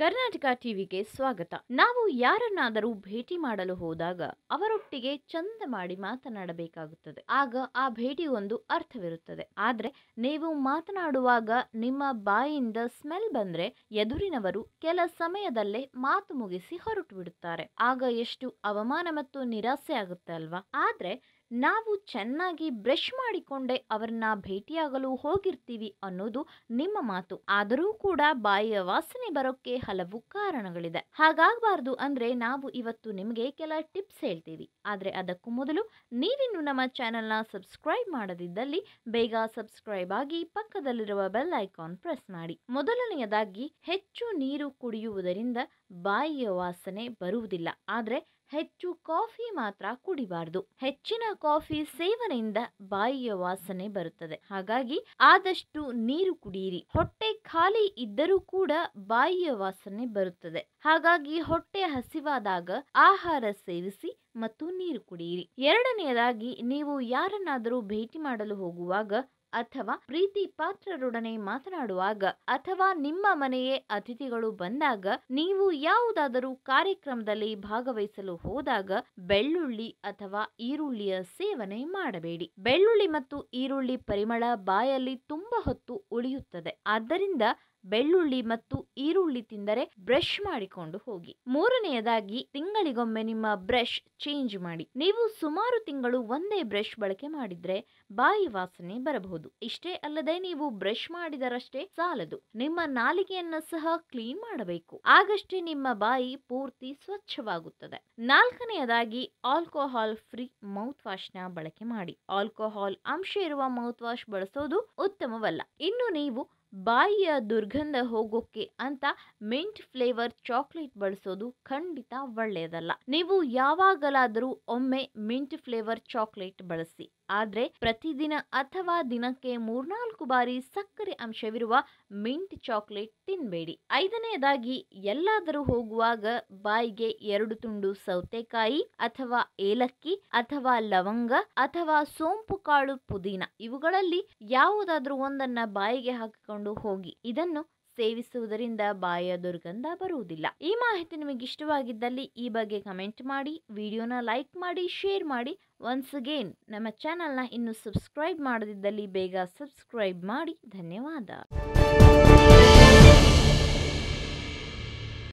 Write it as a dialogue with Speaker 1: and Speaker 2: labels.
Speaker 1: ಕರ್ನಾಟಕ ಟಿವಿಗೆ ಸ್ವಾಗತ ನಾವು ಯಾರನ್ನಾದರೂ ಭೇಟಿ ಮಾಡಲು ಹೋದಾಗ ಅವರೊಟ್ಟಿಗೆ ಚಂದ ಮಾಡಿ ಮಾತನಾಡಬೇಕಾಗುತ್ತದೆ ಆಗ ಆ ಭೇಟಿ ಒಂದು ಅರ್ಥವಿರುತ್ತದೆ ಆದರೆ ನೀವು ಮಾತನಾಡುವಾಗ ನಿಮ್ಮ ಬಾಯಿಂದ ಸ್ಮೆಲ್ ಬಂದ್ರೆ ಎದುರಿನವರು ಕೆಲ ಸಮಯದಲ್ಲೇ ಮಾತು ಮುಗಿಸಿ ಹೊರಟು ಬಿಡುತ್ತಾರೆ ಆಗ ಎಷ್ಟು ಅವಮಾನ ಮತ್ತು ನಿರಾಸೆ ಆಗುತ್ತೆ ಅಲ್ವಾ ಆದ್ರೆ ನಾವು ಚೆನ್ನಾಗಿ ಬ್ರಷ್ ಮಾಡಿಕೊಂಡೇ ಅವರನ್ನ ಭೇಟಿಯಾಗಲು ಹೋಗಿರ್ತೀವಿ ಅನ್ನೋದು ನಿಮ್ಮ ಮಾತು ಆದರೂ ಕೂಡ ಬಾಯಿಯ ವಾಸನೆ ಬರೋಕ್ಕೆ ಹಲವು ಕಾರಣಗಳಿದೆ ಹಾಗಾಗಬಾರ್ದು ಅಂದ್ರೆ ನಾವು ಇವತ್ತು ನಿಮಗೆ ಕೆಲ ಟಿಪ್ಸ್ ಹೇಳ್ತೀವಿ ಆದರೆ ಅದಕ್ಕೂ ಮೊದಲು ನೀವಿನ್ನು ನಮ್ಮ ಚಾನೆಲ್ನ ಸಬ್ಸ್ಕ್ರೈಬ್ ಮಾಡದಿದ್ದಲ್ಲಿ ಬೇಗ ಸಬ್ಸ್ಕ್ರೈಬ್ ಆಗಿ ಪಕ್ಕದಲ್ಲಿರುವ ಬೆಲ್ ಐಕಾನ್ ಪ್ರೆಸ್ ಮಾಡಿ ಮೊದಲನೆಯದಾಗಿ ಹೆಚ್ಚು ನೀರು ಕುಡಿಯುವುದರಿಂದ ಬಾಯಿಯ ವಾಸನೆ ಬರುವುದಿಲ್ಲ ಆದರೆ ಹೆಚ್ಚು ಕಾಫಿ ಮಾತ್ರ ಕುಡಿಬಾರದು ಹೆಚ್ಚಿನ ಕಾಫಿ ಸೇವನೆಯಿಂದ ಬಾಯಿಯ ವಾಸನೆ ಬರುತ್ತದೆ ಹಾಗಾಗಿ ಆದಷ್ಟು ನೀರು ಕುಡಿಯಿರಿ ಹೊಟ್ಟೆ ಖಾಲಿ ಇದ್ದರೂ ಕೂಡ ಬಾಯಿಯ ವಾಸನೆ ಬರುತ್ತದೆ ಹಾಗಾಗಿ ಹೊಟ್ಟೆ ಹಸಿವಾದಾಗ ಆಹಾರ ಸೇವಿಸಿ ಮತ್ತು ನೀರು ಕುಡಿಯಿರಿ ಎರಡನೆಯದಾಗಿ ನೀವು ಯಾರನ್ನಾದರೂ ಭೇಟಿ ಮಾಡಲು ಹೋಗುವಾಗ ಅಥವಾ ಪ್ರೀತಿ ಪಾತ್ರರೊಡನೆ ಮಾತನಾಡುವಾಗ ಅಥವಾ ನಿಮ್ಮ ಮನೆಯೇ ಅತಿಥಿಗಳು ಬಂದಾಗ ನೀವು ಯಾವುದಾದರೂ ಕಾರ್ಯಕ್ರಮದಲ್ಲಿ ಭಾಗವಹಿಸಲು ಹೋದಾಗ ಬೆಳ್ಳುಳ್ಳಿ ಅಥವಾ ಈರುಳ್ಳಿಯ ಸೇವನೆ ಮಾಡಬೇಡಿ ಬೆಳ್ಳುಳ್ಳಿ ಮತ್ತು ಈರುಳ್ಳಿ ಪರಿಮಳ ಬಾಯಲ್ಲಿ ತುಂಬಾ ಹೊತ್ತು ಉಳಿಯುತ್ತದೆ ಆದ್ದರಿಂದ ಬೆಳ್ಳುಳ್ಳಿ ಮತ್ತು ಈರುಳ್ಳಿ ತಿಂದರೆ ಬ್ರಷ್ ಮಾಡಿಕೊಂಡು ಹೋಗಿ ಮೂರನೆಯದಾಗಿ ತಿಂಗಳಿಗೊಮ್ಮೆ ನಿಮ್ಮ ಬ್ರಷ್ ಚೇಂಜ್ ಮಾಡಿ ನೀವು ಸುಮಾರು ತಿಂಗಳು ಒಂದೇ ಬ್ರಷ್ ಬಳಕೆ ಮಾಡಿದ್ರೆ ಬಾಯಿ ವಾಸನೆ ಬರಬಹುದು ಇಷ್ಟೇ ಅಲ್ಲದೆ ನೀವು ಬ್ರಷ್ ಮಾಡಿದರಷ್ಟೇ ಸಾಲದು ನಿಮ್ಮ ನಾಲಿಗೆಯನ್ನು ಸಹ ಕ್ಲೀನ್ ಮಾಡಬೇಕು ಆಗಷ್ಟೇ ನಿಮ್ಮ ಬಾಯಿ ಪೂರ್ತಿ ಸ್ವಚ್ಛವಾಗುತ್ತದೆ ನಾಲ್ಕನೆಯದಾಗಿ ಆಲ್ಕೋಹಾಲ್ ಫ್ರೀ ಮೌತ್ ವಾಶ್ ನ ಬಳಕೆ ಮಾಡಿ ಆಲ್ಕೋಹಾಲ್ ಅಂಶ ಇರುವ ಮೌತ್ ವಾಶ್ ಬಳಸೋದು ಉತ್ತಮವಲ್ಲ ಇನ್ನು ನೀವು ಬಾಯಿಯ ದುರ್ಗಂಧ ಹೋಗೋಕ್ಕೆ ಅಂತ ಮಿಂಟ್ ಫ್ಲೇವರ್ ಚಾಕ್ಲೇಟ್ ಬಳಸೋದು ಖಂಡಿತ ಒಳ್ಳೆಯದಲ್ಲ ನೀವು ಯಾವಾಗಲಾದರೂ ಒಮ್ಮೆ ಮಿಂಟ್ ಫ್ಲೇವರ್ ಚಾಕ್ಲೇಟ್ ಬಳಸಿ ಆದರೆ ಪ್ರತಿದಿನ ಅಥವಾ ದಿನಕ್ಕೆ ಮೂರ್ನಾಲ್ಕು ಬಾರಿ ಸಕ್ಕರೆ ಅಂಶವಿರುವ ಮಿಂಟ್ ಚಾಕ್ಲೇಟ್ ತಿನ್ಬೇಡಿ ಐದನೆಯದಾಗಿ ಎಲ್ಲಾದರೂ ಹೋಗುವಾಗ ಬಾಯಿಗೆ ಎರಡು ತುಂಡು ಸೌತೆಕಾಯಿ ಅಥವಾ ಏಲಕ್ಕಿ ಅಥವಾ ಲವಂಗ ಅಥವಾ ಸೋಂಪು ಕಾಳು ಪುದೀನ ಇವುಗಳಲ್ಲಿ ಯಾವುದಾದ್ರೂ ಒಂದನ್ನ ಬಾಯಿಗೆ ಹಾಕಿಕೊಂಡು ಹೋಗಿ ಇದನ್ನು ಸೇವಿಸುವುದರಿಂದ ಬಾಯ ದುರ್ಗಂಧ ಬರುವುದಿಲ್ಲ ಈ ಮಾಹಿತಿ ನಿಮಗೆ ಇಷ್ಟವಾಗಿದ್ದಲ್ಲಿ ಈ ಬಗ್ಗೆ ಕಮೆಂಟ್ ಮಾಡಿ ವಿಡಿಯೋನ ಲೈಕ್ ಮಾಡಿ ಶೇರ್ ಮಾಡಿ ಒನ್ಸ್ ಅಗೇನ್ ನಮ್ಮ ಚಾನಲ್ನ ಇನ್ನು ಸಬ್ಸ್ಕ್ರೈಬ್ ಮಾಡದಿದ್ದಲ್ಲಿ ಬೇಗ ಸಬ್ಸ್ಕ್ರೈಬ್ ಮಾಡಿ ಧನ್ಯವಾದ